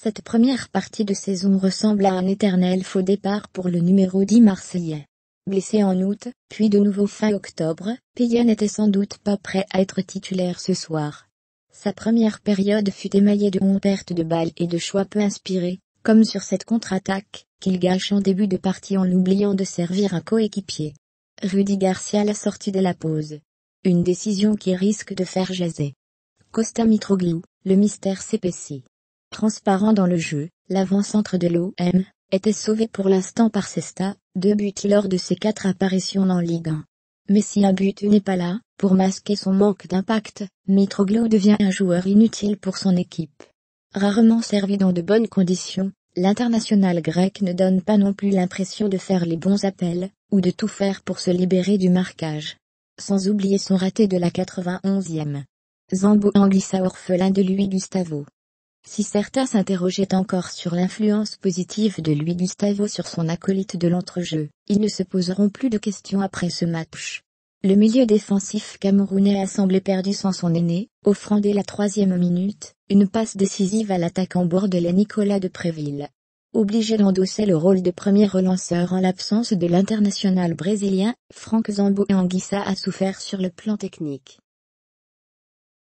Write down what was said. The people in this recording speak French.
Cette première partie de saison ressemble à un éternel faux départ pour le numéro 10 marseillais. Blessé en août, puis de nouveau fin octobre, Payet n'était sans doute pas prêt à être titulaire ce soir. Sa première période fut émaillée de pertes de balles et de choix peu inspirés, comme sur cette contre-attaque, qu'il gâche en début de partie en oubliant de servir un coéquipier. Rudy Garcia l'a sortie de la pause. Une décision qui risque de faire jaser. Costa Mitroglou, le mystère s'épaissit transparent dans le jeu, l'avant-centre de l'OM, était sauvé pour l'instant par Cesta, deux buts lors de ses quatre apparitions en Ligue 1. Mais si un but n'est pas là, pour masquer son manque d'impact, Mitroglou devient un joueur inutile pour son équipe. Rarement servi dans de bonnes conditions, l'international grec ne donne pas non plus l'impression de faire les bons appels, ou de tout faire pour se libérer du marquage. Sans oublier son raté de la 91e. Zambo en glissa orphelin de lui Gustavo. Si certains s'interrogeaient encore sur l'influence positive de Louis Gustavo sur son acolyte de l'entrejeu, ils ne se poseront plus de questions après ce match. Le milieu défensif camerounais a semblé perdu sans son aîné, offrant dès la troisième minute, une passe décisive à l'attaquant bordelais Nicolas de Préville. Obligé d'endosser le rôle de premier relanceur en l'absence de l'international brésilien, Franck Zambo Anguissa a souffert sur le plan technique.